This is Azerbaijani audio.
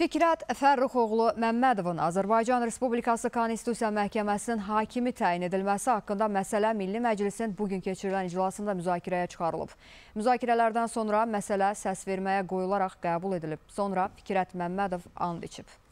Fikrət Fərruxoğlu Məmmədovun Azərbaycan Respublikası Konstitusiya Məhkəməsinin hakimi təyin edilməsi haqqında məsələ Milli Məclisin bugün keçirilən iclasında müzakirəyə çıxarılıb. Müzakirələrdən sonra məsələ səs verməyə qoyularaq qəbul edilib. Sonra Fikrət Məmmədov and içib.